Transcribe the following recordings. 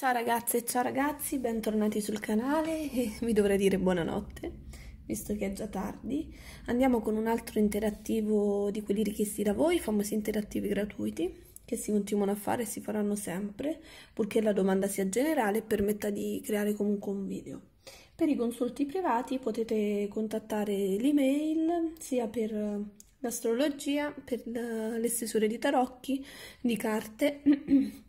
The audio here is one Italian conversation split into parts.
Ciao ragazze e ciao ragazzi, bentornati sul canale e vi dovrei dire buonanotte, visto che è già tardi. Andiamo con un altro interattivo di quelli richiesti da voi, famosi interattivi gratuiti, che si continuano a fare e si faranno sempre, purché la domanda sia generale e permetta di creare comunque un video. Per i consulti privati potete contattare l'email sia per l'astrologia, per le stesure di tarocchi, di carte...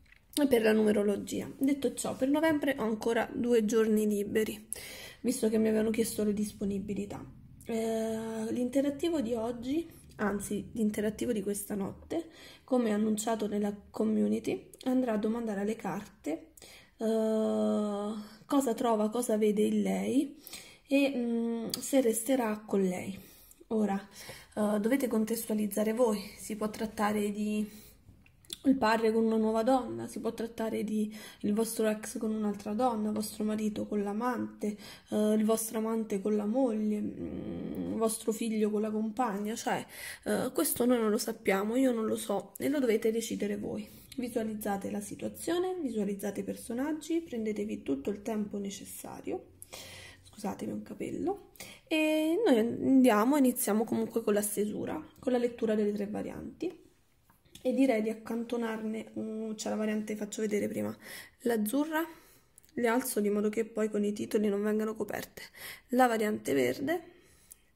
per la numerologia. Detto ciò, per novembre ho ancora due giorni liberi, visto che mi avevano chiesto le disponibilità. Eh, l'interattivo di oggi, anzi l'interattivo di questa notte, come annunciato nella community, andrà a domandare alle carte eh, cosa trova, cosa vede in lei e mh, mm, se resterà con lei. Ora, eh, dovete contestualizzare voi, si può trattare di il padre con una nuova donna, si può trattare di il vostro ex con un'altra donna, il vostro marito con l'amante, eh, il vostro amante con la moglie, il mm, vostro figlio con la compagna, cioè eh, questo noi non lo sappiamo, io non lo so e lo dovete decidere voi. Visualizzate la situazione, visualizzate i personaggi, prendetevi tutto il tempo necessario scusatemi un capello, e noi andiamo, iniziamo comunque con la stesura, con la lettura delle tre varianti e direi di accantonarne, uh, c'è la variante faccio vedere prima, l'azzurra, le alzo di modo che poi con i titoli non vengano coperte, la variante verde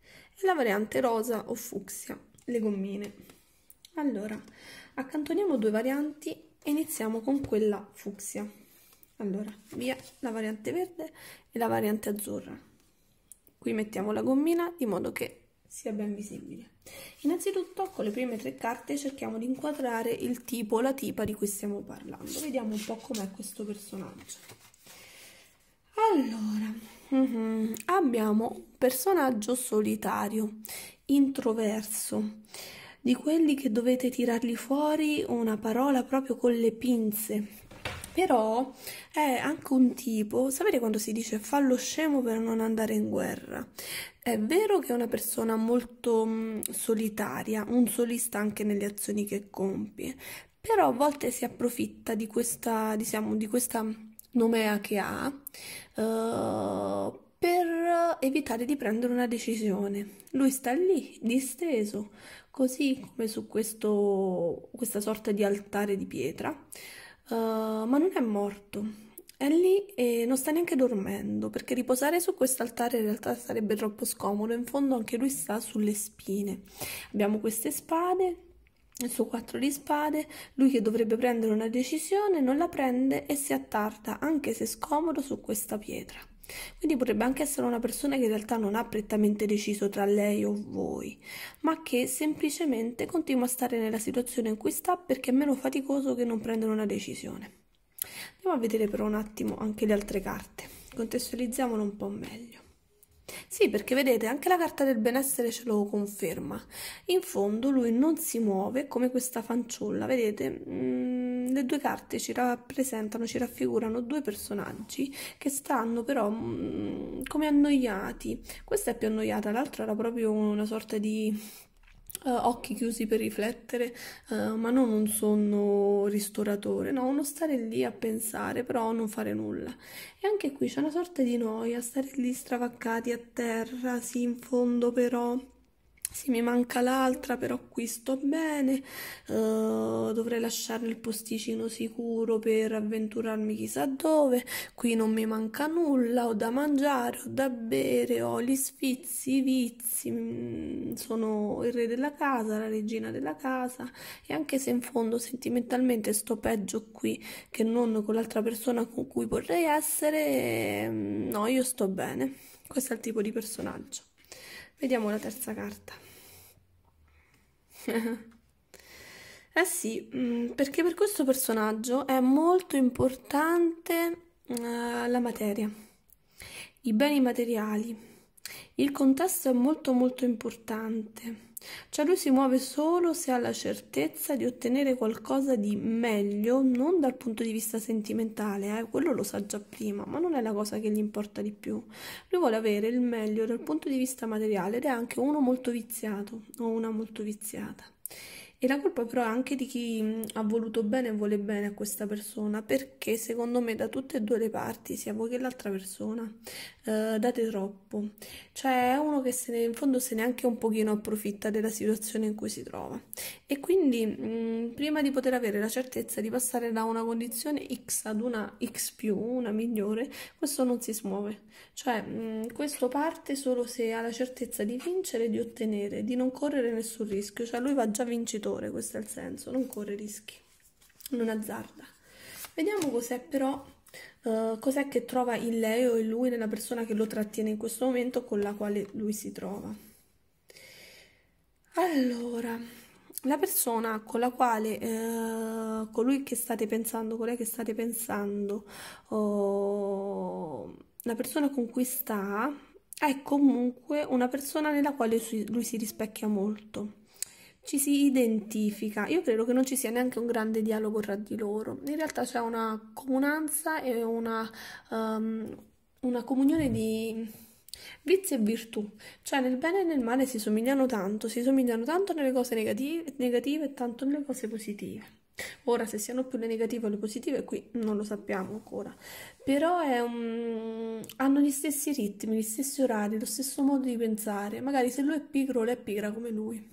e la variante rosa o fucsia, le gommine. Allora, accantoniamo due varianti e iniziamo con quella fucsia. Allora, via la variante verde e la variante azzurra. Qui mettiamo la gommina di modo che sia ben visibile. Innanzitutto con le prime tre carte cerchiamo di inquadrare il tipo la tipa di cui stiamo parlando. Vediamo un po' com'è questo personaggio. Allora, mm -hmm, abbiamo un personaggio solitario, introverso, di quelli che dovete tirargli fuori una parola proprio con le pinze. Però è anche un tipo, sapete quando si dice fallo scemo per non andare in guerra? È vero che è una persona molto mm, solitaria, un solista anche nelle azioni che compie, però a volte si approfitta di questa, diciamo, di questa nomea che ha uh, per evitare di prendere una decisione. Lui sta lì, disteso, così come su questo, questa sorta di altare di pietra, uh, ma non è morto lì eh, non sta neanche dormendo perché riposare su quest'altare in realtà sarebbe troppo scomodo, in fondo anche lui sta sulle spine. Abbiamo queste spade, il suo 4 di spade, lui che dovrebbe prendere una decisione non la prende e si attarda anche se scomodo su questa pietra. Quindi potrebbe anche essere una persona che in realtà non ha prettamente deciso tra lei o voi, ma che semplicemente continua a stare nella situazione in cui sta perché è meno faticoso che non prendere una decisione. Andiamo a vedere però un attimo anche le altre carte, contestualizziamolo un po' meglio. Sì, perché vedete, anche la carta del benessere ce lo conferma. In fondo lui non si muove come questa fanciulla, vedete? Mm, le due carte ci rappresentano, ci raffigurano due personaggi che stanno però mm, come annoiati. Questa è più annoiata, l'altra era proprio una sorta di eh, occhi chiusi per riflettere, eh, ma non un sonno ristoratore, no, uno stare lì a pensare, però non fare nulla. E anche qui c'è una sorta di noia, stare lì stravaccati a terra, sì, in fondo però sì, mi manca l'altra, però qui sto bene. Uh, dovrei lasciare il posticino sicuro per avventurarmi chissà dove. Qui non mi manca nulla, ho da mangiare, ho da bere, ho gli sfizi, i vizi. Mm, sono il re della casa, la regina della casa. E anche se in fondo sentimentalmente sto peggio qui che non con l'altra persona con cui vorrei essere, mm, no, io sto bene. Questo è il tipo di personaggio. Vediamo la terza carta. eh sì, mm, perché per questo personaggio è molto importante uh, la materia, i beni materiali. Il contesto è molto molto importante cioè lui si muove solo se ha la certezza di ottenere qualcosa di meglio, non dal punto di vista sentimentale, eh, quello lo sa già prima, ma non è la cosa che gli importa di più. Lui vuole avere il meglio dal punto di vista materiale ed è anche uno molto viziato o una molto viziata. E la colpa però è anche di chi ha voluto bene e vuole bene a questa persona, perché secondo me da tutte e due le parti, sia voi che l'altra persona, eh, date troppo. Cioè è uno che se ne, in fondo se neanche un pochino approfitta della situazione in cui si trova e quindi mh, mm, prima di poter avere la certezza di passare da una condizione x ad una x più, una migliore, questo non si smuove, cioè mh, mm, questo parte solo se ha la certezza di vincere e di ottenere, di non correre nessun rischio, cioè lui va già vincitore, questo è il senso, non corre rischi, non azzarda. Vediamo cos'è però Uh, cos'è che trova in lei o in lui nella persona che lo trattiene in questo momento con la quale lui si trova. Allora, la persona con la quale eh, colui che state pensando, colei che state pensando, oh, la persona con cui sta è comunque una persona nella quale lui si rispecchia molto. Ci si identifica. Io credo che non ci sia neanche un grande dialogo tra di loro. In realtà c'è una comunanza e una, um, una comunione di Vizi e virtù, cioè nel bene e nel male si somigliano tanto, si somigliano tanto nelle cose negative, negative e tanto nelle cose positive. Ora, se siano più le negative o le positive, qui non lo sappiamo ancora. Però è un... hanno gli stessi ritmi, gli stessi orari, lo stesso modo di pensare. Magari se lui è pigro, lei è pigra come lui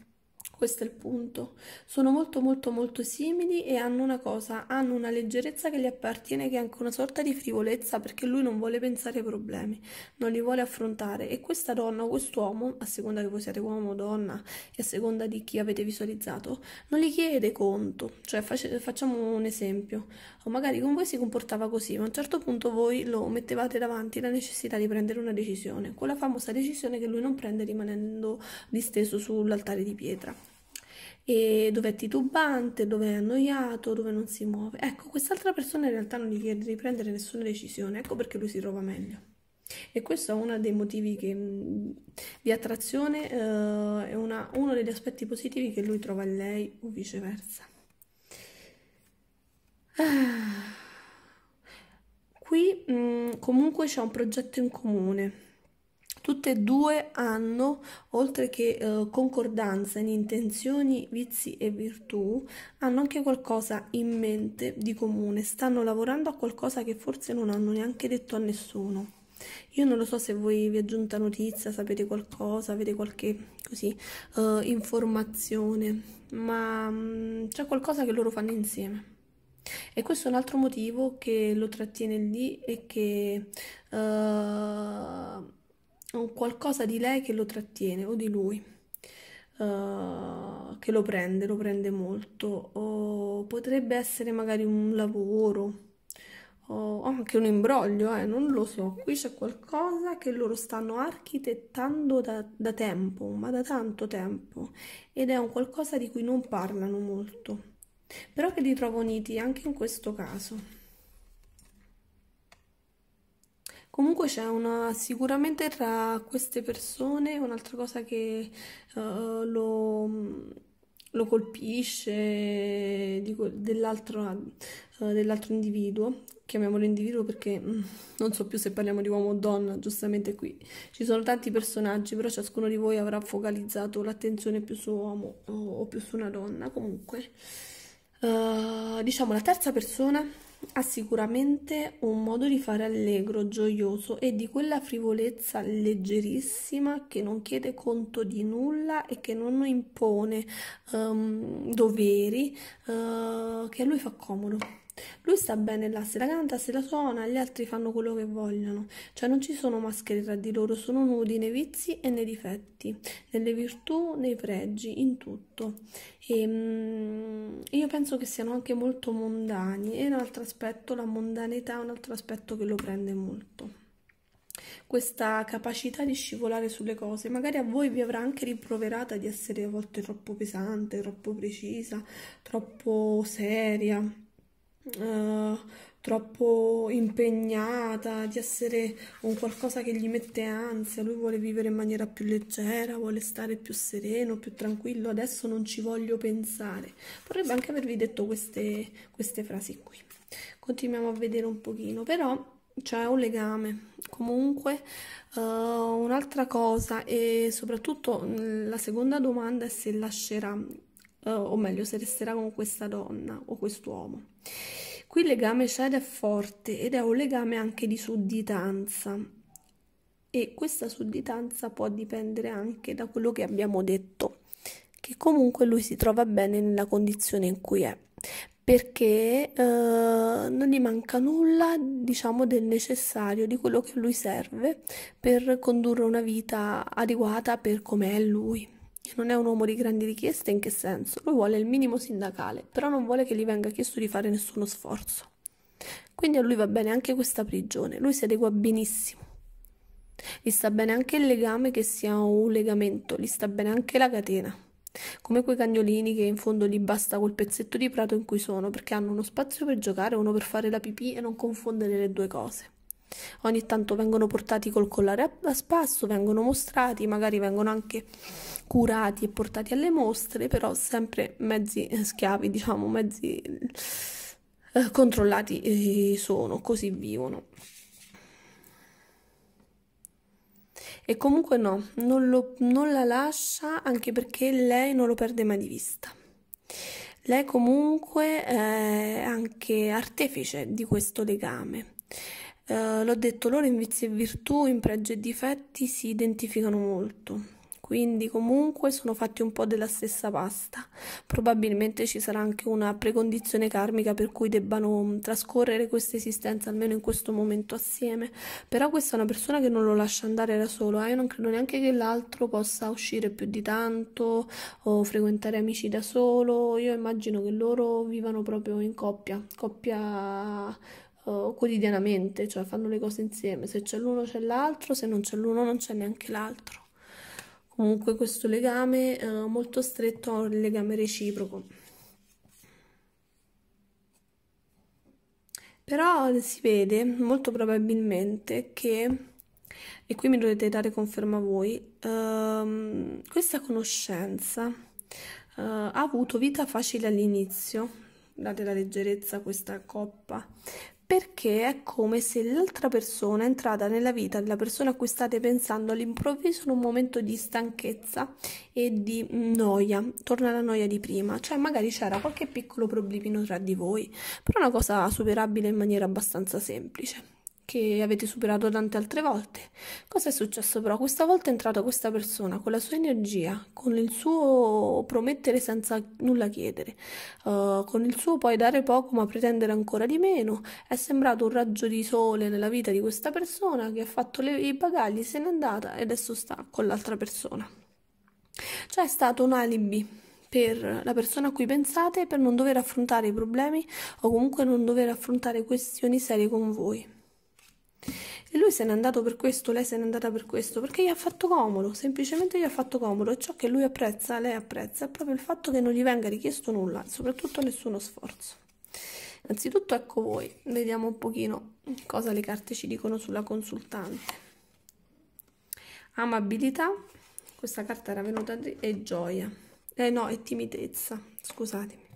questo è il punto. Sono molto molto molto simili e hanno una cosa, hanno una leggerezza che gli appartiene che è anche una sorta di frivolezza perché lui non vuole pensare ai problemi, non li vuole affrontare e questa donna o quest'uomo, a seconda che voi siate uomo o donna e a seconda di chi avete visualizzato, non gli chiede conto, cioè facciamo un esempio, o magari con voi si comportava così, ma a un certo punto voi lo mettevate davanti la necessità di prendere una decisione, quella famosa decisione che lui non prende rimanendo disteso sull'altare di pietra e dove è titubante, dove è annoiato, dove non si muove. Ecco, quest'altra persona in realtà non gli chiede di prendere nessuna decisione, ecco perché lui si trova meglio. E questo è uno dei motivi che, mm, di attrazione, eh, è una, uno degli aspetti positivi che lui trova in lei o viceversa. Ah. Qui mh, mm, comunque c'è un progetto in comune Tutte e due hanno, oltre che eh, concordanza in intenzioni, vizi e virtù, hanno anche qualcosa in mente di comune, stanno lavorando a qualcosa che forse non hanno neanche detto a nessuno. Io non lo so se voi vi è giunta notizia, sapete qualcosa, avete qualche così, uh, informazione, ma um, c'è qualcosa che loro fanno insieme. E questo è un altro motivo che lo trattiene lì e che uh, un qualcosa di lei che lo trattiene o di lui, uh, che lo prende, lo prende molto, o potrebbe essere magari un lavoro o anche un imbroglio, eh, non lo so. Qui c'è qualcosa che loro stanno architettando da, da tempo, ma da tanto tempo, ed è un qualcosa di cui non parlano molto, però che li trovo uniti anche in questo caso. Comunque c'è una, sicuramente tra queste persone un'altra cosa che uh, lo, mm, lo, colpisce dell'altro, uh, dell'altro individuo, chiamiamolo individuo perché mh, mm, non so più se parliamo di uomo o donna, giustamente qui ci sono tanti personaggi, però ciascuno di voi avrà focalizzato l'attenzione più su uomo o, o più su una donna, comunque. Uh, diciamo la terza persona ha sicuramente un modo di fare allegro, gioioso e di quella frivolezza leggerissima che non chiede conto di nulla e che non impone um, doveri, uh, che a lui fa comodo. Lui sta bene là, se la canta, se la suona, gli altri fanno quello che vogliono. Cioè non ci sono maschere tra di loro, sono nudi nei vizi e nei difetti, nelle virtù, nei pregi, in tutto. E, ehm, mh, io penso che siano anche molto mondani e un altro aspetto, la mondanità è un altro aspetto che lo prende molto questa capacità di scivolare sulle cose. Magari a voi vi avrà anche rimproverata di essere a volte troppo pesante, troppo precisa, troppo seria. Eh, troppo impegnata, di essere un qualcosa che gli mette ansia, lui vuole vivere in maniera più leggera, vuole stare più sereno, più tranquillo, adesso non ci voglio pensare. Potrebbe anche avervi detto queste, queste frasi qui. Continuiamo a vedere un pochino, però c'è un legame. Comunque, uh, un'altra cosa e soprattutto mm, la seconda domanda è se lascerà, uh, o meglio, se resterà con questa donna o quest'uomo. Qui il legame c'è ed è forte ed è un legame anche di sudditanza e questa sudditanza può dipendere anche da quello che abbiamo detto, che comunque lui si trova bene nella condizione in cui è, perché eh, non gli manca nulla, diciamo, del necessario, di quello che lui serve per condurre una vita adeguata per come è lui. Non è un uomo di grandi richieste, in che senso? Lui vuole il minimo sindacale, però non vuole che gli venga chiesto di fare nessuno sforzo. Quindi a lui va bene anche questa prigione, lui si adegua benissimo. Gli sta bene anche il legame che sia un legamento, gli sta bene anche la catena. Come quei cagnolini che in fondo gli basta quel pezzetto di prato in cui sono, perché hanno uno spazio per giocare, uno per fare la pipì e non confondere le due cose. Ogni tanto vengono portati col collare a spasso, vengono mostrati, magari vengono anche curati e portati alle mostre, però sempre mezzi eh, schiavi, diciamo, mezzi eh, controllati eh, sono, così vivono. E comunque no, non, lo, non la lascia anche perché lei non lo perde mai di vista. Lei comunque è anche artefice di questo legame. Eh, l'ho detto loro in vizi e virtù, in pregi e difetti si identificano molto quindi comunque sono fatti un po' della stessa pasta. Probabilmente ci sarà anche una precondizione karmica per cui debbano mm, trascorrere questa esistenza, almeno in questo momento assieme. Però questa è una persona che non lo lascia andare da solo, eh? io non credo neanche che l'altro possa uscire più di tanto o frequentare amici da solo, io immagino che loro vivano proprio in coppia, coppia eh, quotidianamente, cioè fanno le cose insieme. Se c'è l'uno c'è l'altro, se non c'è l'uno non c'è neanche l'altro comunque questo legame eh, molto stretto un legame reciproco però si vede molto probabilmente che e qui mi dovete dare conferma voi ehm, questa conoscenza eh, ha avuto vita facile all'inizio date la leggerezza questa coppa perché è come se l'altra persona entrata nella vita della persona a cui state pensando all'improvviso in un momento di stanchezza e di noia, torna la noia di prima, cioè magari c'era qualche piccolo problemino tra di voi, però è una cosa superabile in maniera abbastanza semplice che avete superato tante altre volte. Cosa è successo però? Questa volta è entrata questa persona con la sua energia, con il suo promettere senza nulla chiedere, uh, con il suo poi dare poco ma pretendere ancora di meno. È sembrato un raggio di sole nella vita di questa persona che ha fatto le, i bagagli, se n'è andata e adesso sta con l'altra persona. Cioè è stato un alibi per la persona a cui pensate per non dover affrontare i problemi o comunque non dover affrontare questioni serie con voi e lui se n'è andato per questo, lei se n'è andata per questo, perché gli ha fatto comodo, semplicemente gli ha fatto comodo e ciò che lui apprezza, lei apprezza, è proprio il fatto che non gli venga richiesto nulla, soprattutto nessuno sforzo. Innanzitutto ecco voi, vediamo un pochino cosa le carte ci dicono sulla consultante. Amabilità, questa carta era venuta e gioia, eh no, e timidezza, scusatemi.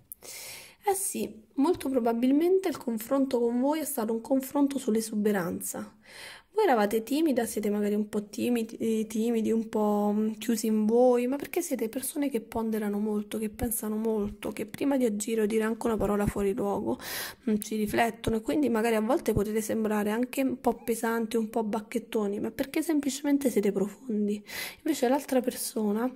Eh sì, molto probabilmente il confronto con voi è stato un confronto sull'esuberanza. Voi eravate timida, siete magari un po' timidi, timidi, un po' mm, chiusi in voi, ma perché siete persone che ponderano molto, che pensano molto, che prima di agire o dire anche una parola fuori luogo non mm, ci riflettono e quindi magari a volte potete sembrare anche un po' pesanti, un po' bacchettoni, ma perché semplicemente siete profondi. Invece l'altra persona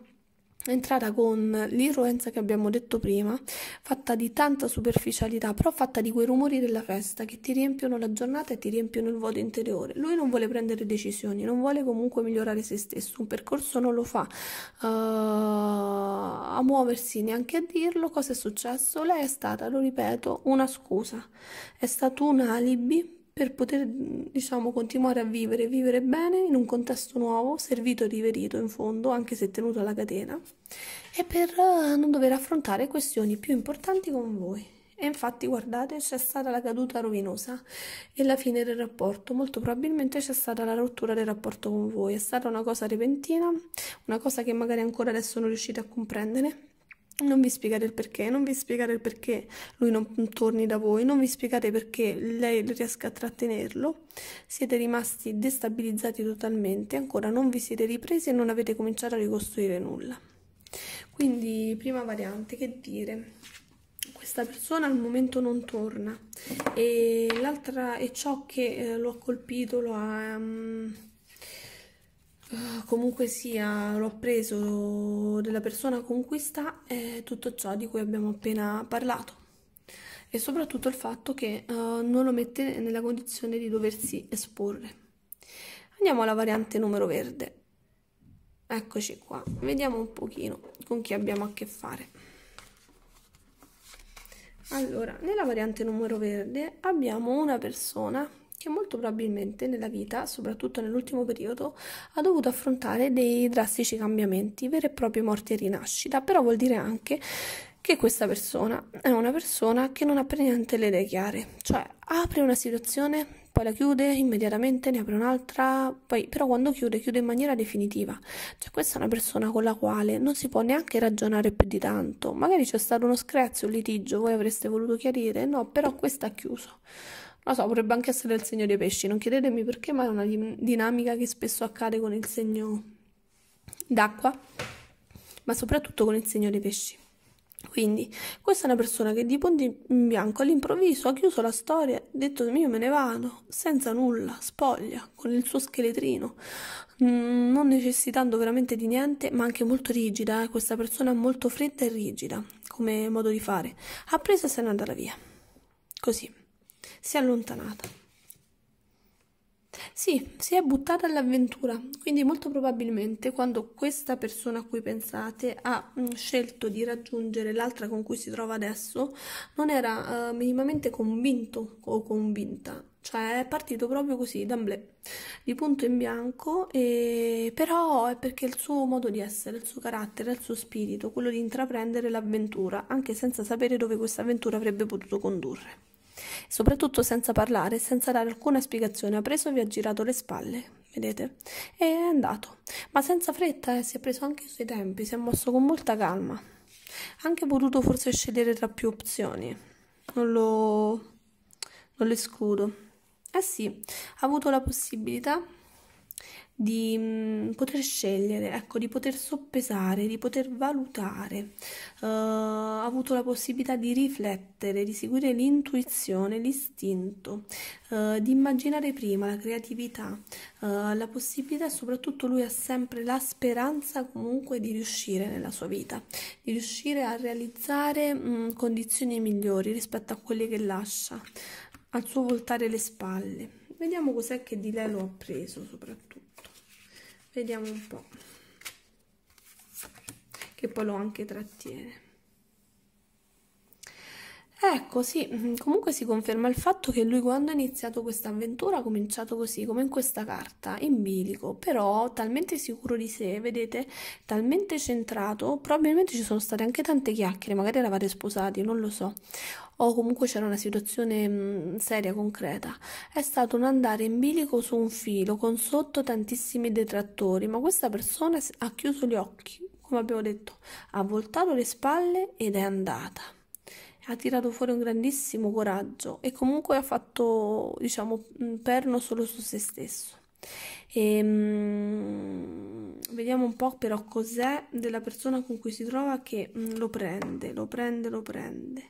entrata con l'irruenza che abbiamo detto prima, fatta di tanta superficialità, però fatta di quei rumori della festa che ti riempiono la giornata e ti riempiono il vuoto interiore. Lui non vuole prendere decisioni, non vuole comunque migliorare se stesso, un percorso non lo fa uh, a muoversi neanche a dirlo. Cosa è successo? Lei è stata, lo ripeto, una scusa, è stato un alibi per poter diciamo continuare a vivere, vivere bene in un contesto nuovo, servito e riverito in fondo, anche se tenuto alla catena, e per eh, non dover affrontare questioni più importanti con voi. E infatti, guardate, c'è stata la caduta rovinosa e la fine del rapporto, molto probabilmente c'è stata la rottura del rapporto con voi, è stata una cosa repentina, una cosa che magari ancora adesso non riuscite a comprendere non vi spiegate il perché, non vi spiegate il perché lui non torni da voi, non vi spiegate perché lei riesca a trattenerlo. Siete rimasti destabilizzati totalmente, ancora non vi siete ripresi e non avete cominciato a ricostruire nulla. Quindi, prima variante, che dire? Questa persona al momento non torna e, l'altra e ciò che eh, lo ha colpito, lo ha... Um, comunque sia l'ho preso della persona con cui sta e tutto ciò di cui abbiamo appena parlato e soprattutto il fatto che uh, non lo mette nella condizione di doversi esporre andiamo alla variante numero verde eccoci qua vediamo un pochino con chi abbiamo a che fare allora nella variante numero verde abbiamo una persona che molto probabilmente nella vita, soprattutto nell'ultimo periodo, ha dovuto affrontare dei drastici cambiamenti, vere e proprie morti e rinascita, però vuol dire anche che questa persona è una persona che non ha per niente le idee chiare, cioè apre una situazione, poi la chiude immediatamente, ne apre un'altra, poi però quando chiude chiude in maniera definitiva. Cioè questa è una persona con la quale non si può neanche ragionare più di tanto. Magari c'è stato uno screzio, un litigio, voi avreste voluto chiarire, no, però questa ha chiuso. Lo so, potrebbe anche essere il segno dei pesci, non chiedetemi perché, ma è una dinamica che spesso accade con il segno d'acqua, ma soprattutto con il segno dei pesci. Quindi, questa è una persona che di punto in bianco all'improvviso ha chiuso la storia, ha detto io me ne vado, senza nulla, spoglia, con il suo scheletrino, mm, non necessitando veramente di niente, ma anche molto rigida, eh? questa persona molto fredda e rigida come modo di fare. Ha preso e se n'è andata via. Così si è allontanata. Sì, si è buttata all'avventura, quindi molto probabilmente quando questa persona a cui pensate ha mm, scelto di raggiungere l'altra con cui si trova adesso, non era eh, minimamente convinto o convinta, cioè è partito proprio così, d'amblè, di punto in bianco, e... però è perché il suo modo di essere, il suo carattere, il suo spirito, quello di intraprendere l'avventura, anche senza sapere dove questa avventura avrebbe potuto condurre soprattutto senza parlare senza dare alcuna spiegazione. Ha preso e vi ha girato le spalle, vedete? E è andato, ma senza fretta, eh, si è preso anche i suoi tempi, si è mosso con molta calma. Ha anche potuto forse scegliere tra più opzioni, non lo, non lo escludo. Eh sì, ha avuto la possibilità di mm, poter scegliere, ecco, di poter soppesare, di poter valutare, uh, ha avuto la possibilità di riflettere, di seguire l'intuizione, l'istinto, uh, di immaginare prima la creatività, uh, la possibilità e soprattutto lui ha sempre la speranza comunque di riuscire nella sua vita, di riuscire a realizzare mh, mm, condizioni migliori rispetto a quelle che lascia, al suo voltare le spalle. Vediamo cos'è che di lei lo ha preso soprattutto vediamo un po' che poi lo anche trattiene Ecco, sì, mm, comunque si conferma il fatto che lui quando ha iniziato questa avventura ha cominciato così, come in questa carta, in bilico, però talmente sicuro di sé, vedete, talmente centrato, probabilmente ci sono state anche tante chiacchiere, magari eravate sposati, non lo so, o comunque c'era una situazione mh, mm, seria, concreta. È stato un andare in bilico su un filo, con sotto tantissimi detrattori, ma questa persona ha chiuso gli occhi, come abbiamo detto, ha voltato le spalle ed è andata ha tirato fuori un grandissimo coraggio e comunque ha fatto, diciamo, un perno solo su se stesso. E, ehm, mh, vediamo un po' però cos'è della persona con cui si trova che mh, mm, lo prende, lo prende, lo prende.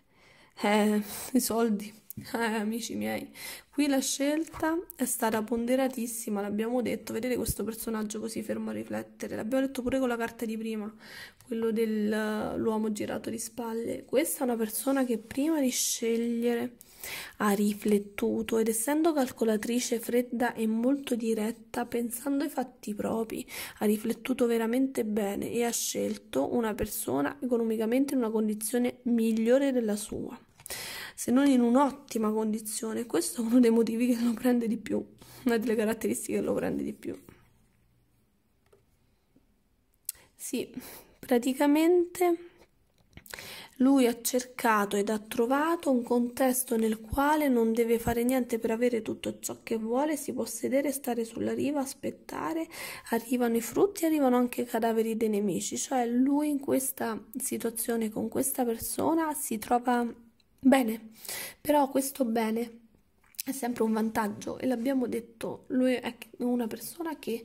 Eh, i soldi. Eh, amici miei, qui la scelta è stata ponderatissima, l'abbiamo detto, vedete questo personaggio così fermo a riflettere, l'abbiamo detto pure con la carta di prima, quello dell'uomo eh, girato di spalle, questa è una persona che prima di scegliere ha riflettuto ed essendo calcolatrice fredda e molto diretta, pensando ai fatti propri, ha riflettuto veramente bene e ha scelto una persona economicamente in una condizione migliore della sua se non in un'ottima condizione. Questo è uno dei motivi che lo prende di più, una delle caratteristiche che lo prende di più. Sì, praticamente lui ha cercato ed ha trovato un contesto nel quale non deve fare niente per avere tutto ciò che vuole, si può sedere, stare sulla riva, aspettare, arrivano i frutti, arrivano anche i cadaveri dei nemici, cioè lui in questa situazione con questa persona si trova bene, però questo bene è sempre un vantaggio e l'abbiamo detto, lui è una persona che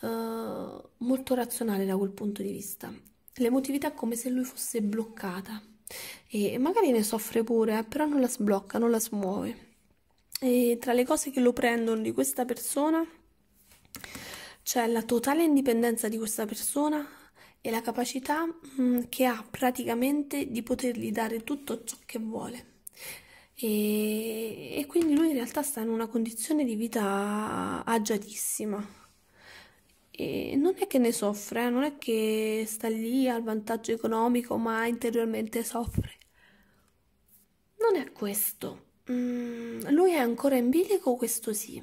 è uh, eh, molto razionale da quel punto di vista. L'emotività è come se lui fosse bloccata e magari ne soffre pure, eh, però non la sblocca, non la smuove. E tra le cose che lo prendono di questa persona c'è la totale indipendenza di questa persona e la capacità mh, mm, che ha praticamente di potergli dare tutto ciò che vuole. E, e, quindi lui in realtà sta in una condizione di vita agiatissima. E non è che ne soffre, eh? non è che sta lì al vantaggio economico, ma interiormente soffre. Non è questo. Mm, lui è ancora in bilico, questo sì.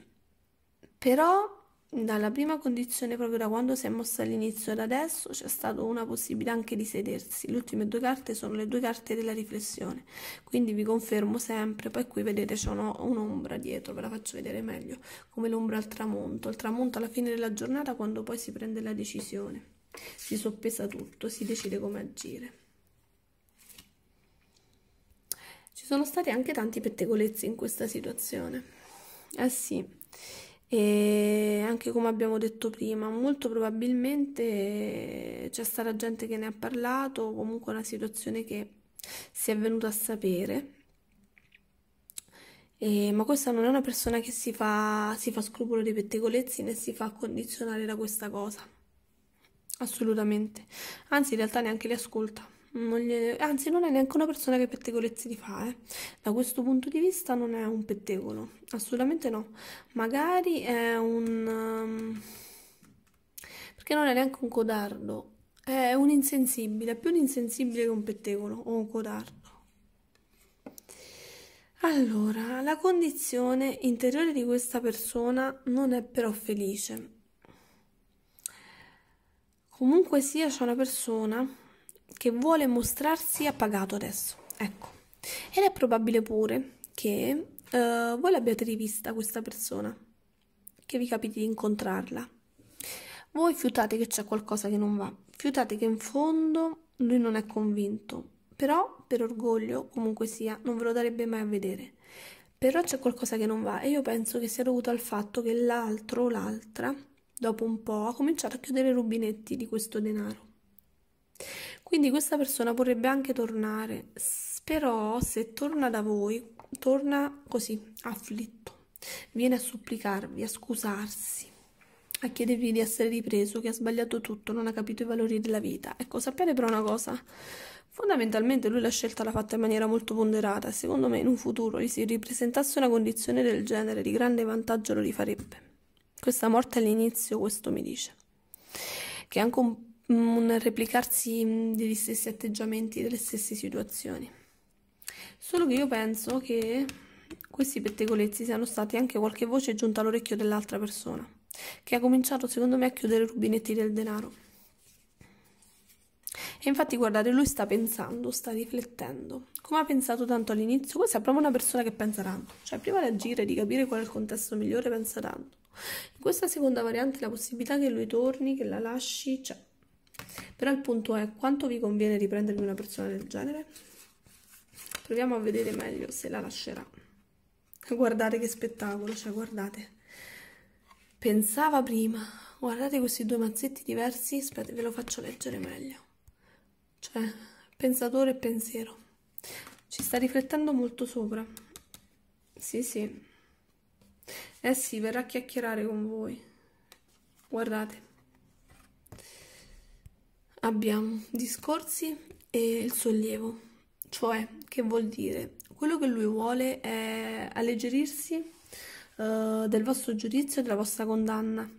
Però dalla prima condizione, proprio da quando si è mossa all'inizio ad adesso, c'è stata una possibilità anche di sedersi. Le ultime due carte sono le due carte della riflessione, quindi vi confermo sempre. Poi qui vedete c'è un'ombra dietro, ve la faccio vedere meglio, come l'ombra al tramonto. Il tramonto alla fine della giornata, quando poi si prende la decisione, si soppesa tutto, si decide come agire. Ci sono stati anche tanti pettegolezzi in questa situazione. Eh sì e anche come abbiamo detto prima, molto probabilmente eh, c'è stata gente che ne ha parlato, o comunque una situazione che si è venuta a sapere. E, ma questa non è una persona che si fa, si fa scrupolo dei pettegolezzi né si fa condizionare da questa cosa. Assolutamente. Anzi, in realtà neanche li ascolta. Non gli... Anzi, non è neanche una persona che pettegolezzi li fa, eh. Da questo punto di vista non è un pettegolo, assolutamente no. Magari è un... Um... Perché non è neanche un codardo, è un insensibile, è più un insensibile che un pettegolo o un codardo. Allora, la condizione interiore di questa persona non è però felice. Comunque sia, c'è una persona che vuole mostrarsi appagato adesso. Ecco. Ed è probabile pure che uh, voi l'abbiate rivista questa persona, che vi capiti di incontrarla. Voi fiutate che c'è qualcosa che non va, fiutate che in fondo lui non è convinto, però per orgoglio comunque sia non ve lo darebbe mai a vedere. Però c'è qualcosa che non va e io penso che sia dovuto al fatto che l'altro o l'altra, dopo un po', ha cominciato a chiudere i rubinetti di questo denaro quindi questa persona vorrebbe anche tornare, però se torna da voi, torna così, afflitto, viene a supplicarvi, a scusarsi, a chiedervi di essere ripreso, che ha sbagliato tutto, non ha capito i valori della vita. Ecco, sappiate però una cosa, fondamentalmente lui la scelta l'ha fatta in maniera molto ponderata secondo me in un futuro gli si ripresentasse una condizione del genere di grande vantaggio lo rifarebbe. Questa morte all'inizio questo mi dice. Che anche un un replicarsi mm, degli stessi atteggiamenti, delle stesse situazioni. Solo che io penso che questi pettegolezzi siano stati anche qualche voce giunta all'orecchio dell'altra persona, che ha cominciato secondo me a chiudere i rubinetti del denaro. E infatti, guardate, lui sta pensando, sta riflettendo. Come ha pensato tanto all'inizio? Questa è proprio una persona che pensa tanto. Cioè, prima di agire, di capire qual è il contesto migliore, pensa tanto. In questa seconda variante, la possibilità che lui torni, che la lasci, c'è. Cioè, però il punto è quanto vi conviene riprendervi una persona del genere? Proviamo a vedere meglio se la lascerà. Guardate che spettacolo, cioè guardate. Pensava prima, guardate questi due mazzetti diversi, aspetta ve lo faccio leggere meglio. Cioè, pensatore e pensiero. Ci sta riflettendo molto sopra. Sì, sì. Eh sì, verrà a chiacchierare con voi. Guardate abbiamo discorsi e il sollievo, cioè che vuol dire quello che lui vuole è alleggerirsi uh, del vostro giudizio e della vostra condanna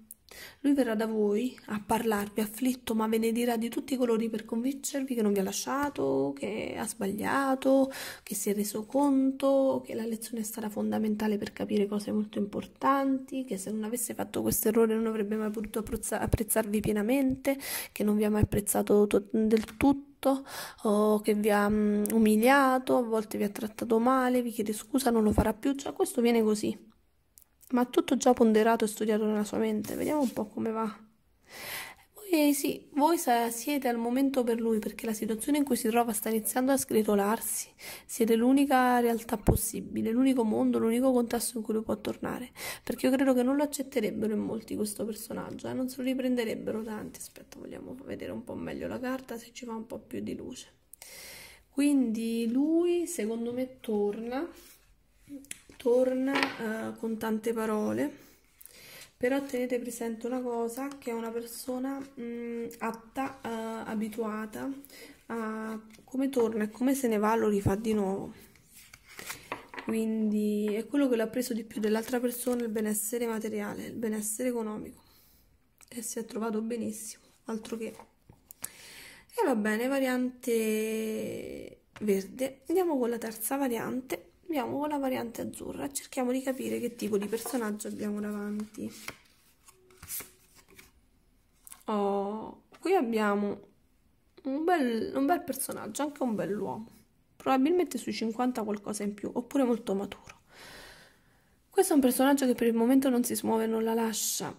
lui verrà da voi a parlarvi afflitto, ma ve ne dirà di tutti i colori per convincervi che non vi ha lasciato, che ha sbagliato, che si è reso conto, che la lezione è stata fondamentale per capire cose molto importanti, che se non avesse fatto questo errore non avrebbe mai potuto apprezzarvi pienamente, che non vi ha mai apprezzato del tutto o che vi ha mm, umiliato, a volte vi ha trattato male, vi chiede scusa, non lo farà più, cioè questo viene così ma tutto già ponderato e studiato nella sua mente. Vediamo un po' come va. Voi sì, voi siete al momento per lui perché la situazione in cui si trova sta iniziando a sgretolarsi. Siete l'unica realtà possibile, l'unico mondo, l'unico contesto in cui lui può tornare. Perché io credo che non lo accetterebbero in molti questo personaggio, eh? non se lo riprenderebbero tanti. Aspetta, vogliamo vedere un po' meglio la carta se ci fa un po' più di luce. Quindi lui, secondo me, torna torna uh, con tante parole però tenete presente una cosa che è una persona mh, mm, atta, uh, abituata a come torna e come se ne va lo rifà di nuovo quindi è quello che l'ha preso di più dell'altra persona il benessere materiale, il benessere economico e si è trovato benissimo, altro che e va bene, variante verde andiamo con la terza variante abbiamo la variante azzurra cerchiamo di capire che tipo di personaggio abbiamo davanti oh, qui abbiamo un bel, un bel personaggio anche un bell'uomo probabilmente sui 50 qualcosa in più oppure molto maturo questo è un personaggio che per il momento non si smuove non la lascia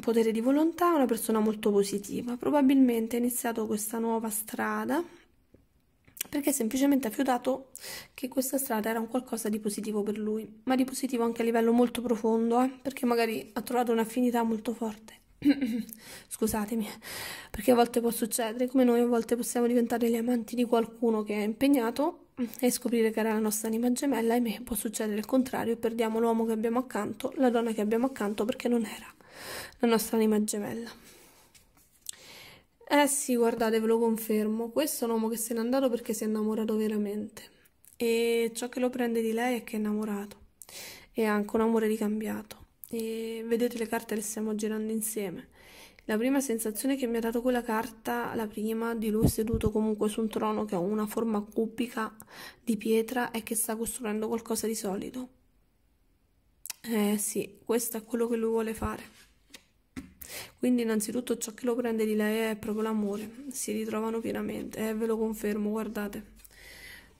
potere di volontà, una persona molto positiva. Probabilmente ha iniziato questa nuova strada perché semplicemente ha fiutato che questa strada era un qualcosa di positivo per lui, ma di positivo anche a livello molto profondo, eh? perché magari ha trovato un'affinità molto forte. Scusatemi, perché a volte può succedere, come noi a volte possiamo diventare gli amanti di qualcuno che è impegnato e scoprire che era la nostra anima gemella, ahimè può succedere il contrario perdiamo l'uomo che abbiamo accanto, la donna che abbiamo accanto perché non era la nostra anima gemella. Eh sì, guardate, ve lo confermo, questo è un uomo che se n'è andato perché si è innamorato veramente e ciò che lo prende di lei è che è innamorato e ha anche un amore ricambiato e vedete le carte le stiamo girando insieme. La prima sensazione che mi ha dato quella carta, la prima di lui seduto comunque su un trono che ha una forma cubica di pietra è che sta costruendo qualcosa di solido. Eh sì, questo è quello che lui vuole fare. Quindi innanzitutto ciò che lo prende di lei è proprio l'amore, si ritrovano pienamente e eh, ve lo confermo, guardate.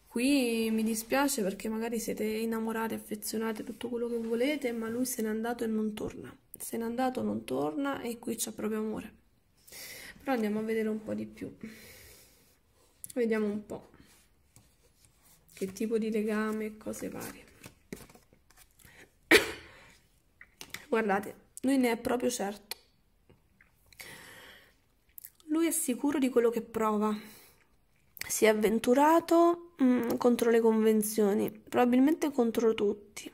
Qui mi dispiace perché magari siete innamorate, affezionate, tutto quello che volete, ma lui se n'è andato e non torna. Se n'è andato, non torna e qui c'è proprio amore. Però andiamo a vedere un po' di più. Vediamo un po' che tipo di legame e cose varie. Guardate, lui ne è proprio certo lui è sicuro di quello che prova. Si è avventurato mh, mm, contro le convenzioni, probabilmente contro tutti.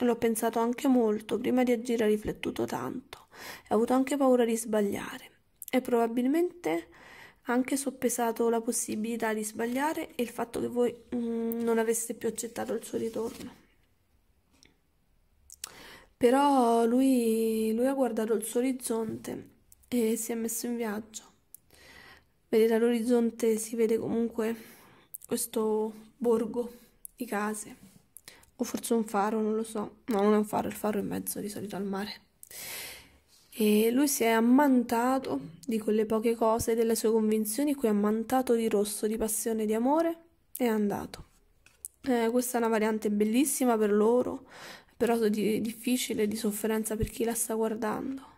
L'ho pensato anche molto, prima di agire ha riflettuto tanto e ha avuto anche paura di sbagliare e probabilmente ha anche soppesato la possibilità di sbagliare e il fatto che voi mh, mm, non aveste più accettato il suo ritorno. Però lui, lui ha guardato il suo orizzonte e si è messo in viaggio. Vedete all'orizzonte si vede comunque questo borgo di case, o forse un faro, non lo so. No, non è un faro, il faro è in mezzo di solito al mare. E lui si è ammantato di quelle poche cose, delle sue convinzioni, qui ammantato di rosso, di passione, di amore, e è andato. Eh, questa è una variante bellissima per loro, però di, difficile, di sofferenza per chi la sta guardando.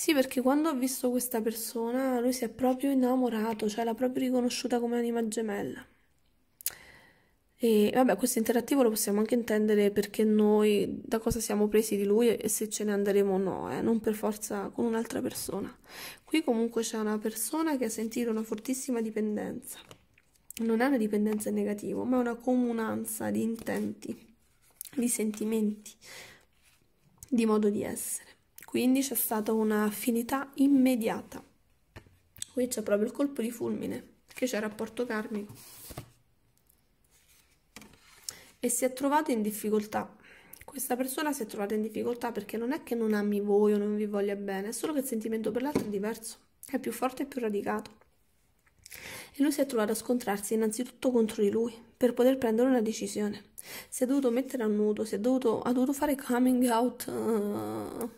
Sì, perché quando ho visto questa persona, lui si è proprio innamorato, cioè l'ha proprio riconosciuta come anima gemella. E vabbè, questo interattivo lo possiamo anche intendere perché noi da cosa siamo presi di lui e se ce ne andremo o no, eh? non per forza con un'altra persona. Qui comunque c'è una persona che ha sentito una fortissima dipendenza. Non è una dipendenza in negativo, ma è una comunanza di intenti, di sentimenti, di modo di essere quindi c'è stata un'affinità immediata. Qui c'è proprio il colpo di fulmine, che c'è il rapporto karmico. E si è trovato in difficoltà. Questa persona si è trovata in difficoltà perché non è che non ami voi o non vi voglia bene, è solo che il sentimento per l'altro è diverso, è più forte e più radicato. E lui si è trovato a scontrarsi innanzitutto contro di lui per poter prendere una decisione. Si è dovuto mettere a nudo, si è dovuto, ha dovuto fare coming out uh,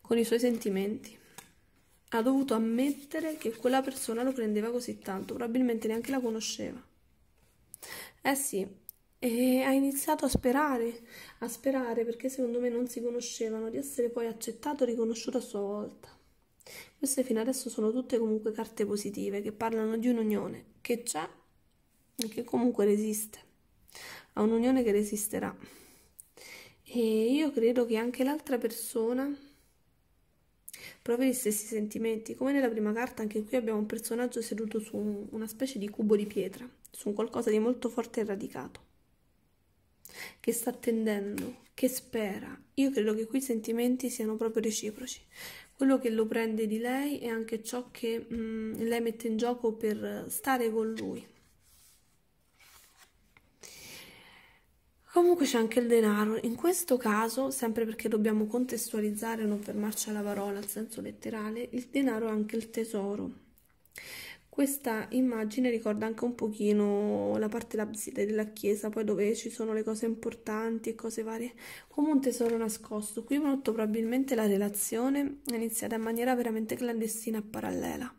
con i suoi sentimenti. Ha dovuto ammettere che quella persona lo prendeva così tanto, probabilmente neanche la conosceva. Eh sì, e ha iniziato a sperare, a sperare perché secondo me non si conoscevano, di essere poi accettato e riconosciuto a sua volta. Queste fino adesso sono tutte comunque carte positive che parlano di un'unione che c'è e che comunque resiste, a un'unione che resisterà. E io credo che anche l'altra persona provi gli stessi sentimenti. Come nella prima carta, anche qui abbiamo un personaggio seduto su un, una specie di cubo di pietra, su un qualcosa di molto forte e radicato, che sta attendendo, che spera. Io credo che qui i sentimenti siano proprio reciproci. Quello che lo prende di lei è anche ciò che mh, mm, lei mette in gioco per stare con lui, Comunque c'è anche il denaro, in questo caso, sempre perché dobbiamo contestualizzare e non fermarci alla parola al senso letterale, il denaro è anche il tesoro. Questa immagine ricorda anche un pochino la parte labside della chiesa, poi dove ci sono le cose importanti e cose varie, come un tesoro nascosto. Qui molto probabilmente la relazione è iniziata in maniera veramente clandestina e parallela.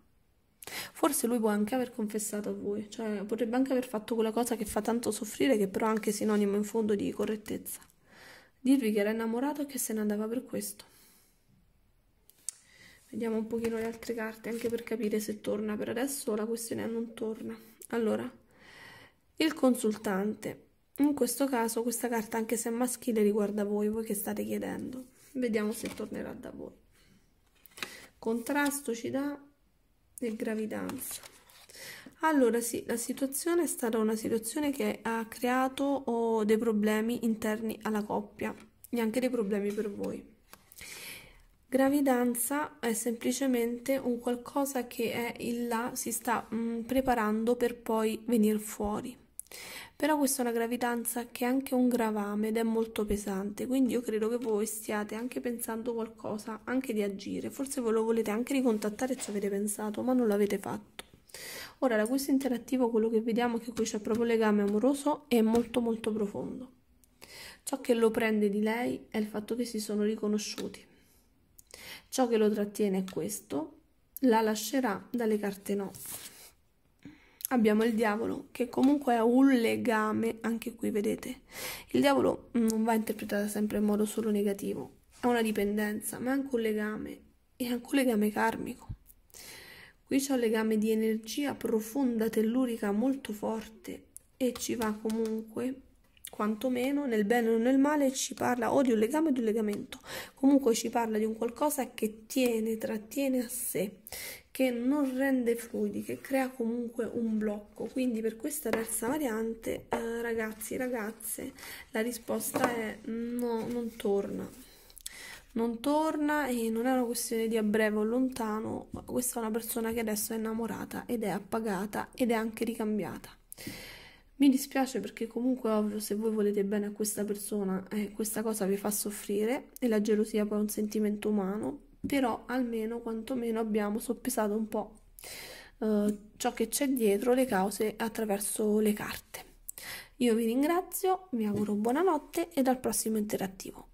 Forse lui può anche aver confessato a voi, cioè potrebbe anche aver fatto quella cosa che fa tanto soffrire, che però è anche sinonimo in fondo di correttezza. Dirvi che era innamorato e che se ne andava per questo. Vediamo un pochino le altre carte, anche per capire se torna. Per adesso la questione non torna. Allora, il consultante. In questo caso questa carta, anche se è maschile, riguarda voi, voi che state chiedendo. Vediamo se tornerà da voi. Contrasto ci dà del gravidanza allora sì la situazione è stata una situazione che ha creato oh, dei problemi interni alla coppia neanche dei problemi per voi Gravidanza è semplicemente un qualcosa che è in là, si sta mh, mm, preparando per poi venire fuori però questa è una gravidanza che è anche un gravame ed è molto pesante, quindi io credo che voi stiate anche pensando qualcosa, anche di agire, forse ve lo volete anche ricontattare e ci avete pensato, ma non l'avete fatto. Ora, da questo interattivo quello che vediamo è che qui c'è proprio un legame amoroso e molto molto profondo. Ciò che lo prende di lei è il fatto che si sono riconosciuti. Ciò che lo trattiene è questo, la lascerà dalle carte no abbiamo il diavolo che comunque ha un legame, anche qui vedete, il diavolo non mm, va interpretato sempre in modo solo negativo, è una dipendenza, ma è anche un legame, è anche un legame karmico. Qui c'è un legame di energia profonda, tellurica, molto forte e ci va comunque quantomeno nel bene o nel male ci parla o di un legame o di un legamento, comunque ci parla di un qualcosa che tiene, trattiene a sé, che non rende fluidi, che crea comunque un blocco. Quindi per questa terza variante, eh, ragazzi, ragazze, la risposta è no, non torna. Non torna e non è una questione di a breve o lontano, questa è una persona che adesso è innamorata ed è appagata ed è anche ricambiata. Mi dispiace perché comunque ovvio se voi volete bene a questa persona eh, questa cosa vi fa soffrire e la gelosia poi è un sentimento umano, però almeno quantomeno abbiamo soppesato un po' eh, ciò che c'è dietro le cause attraverso le carte. Io vi ringrazio, vi auguro buonanotte e al prossimo interattivo.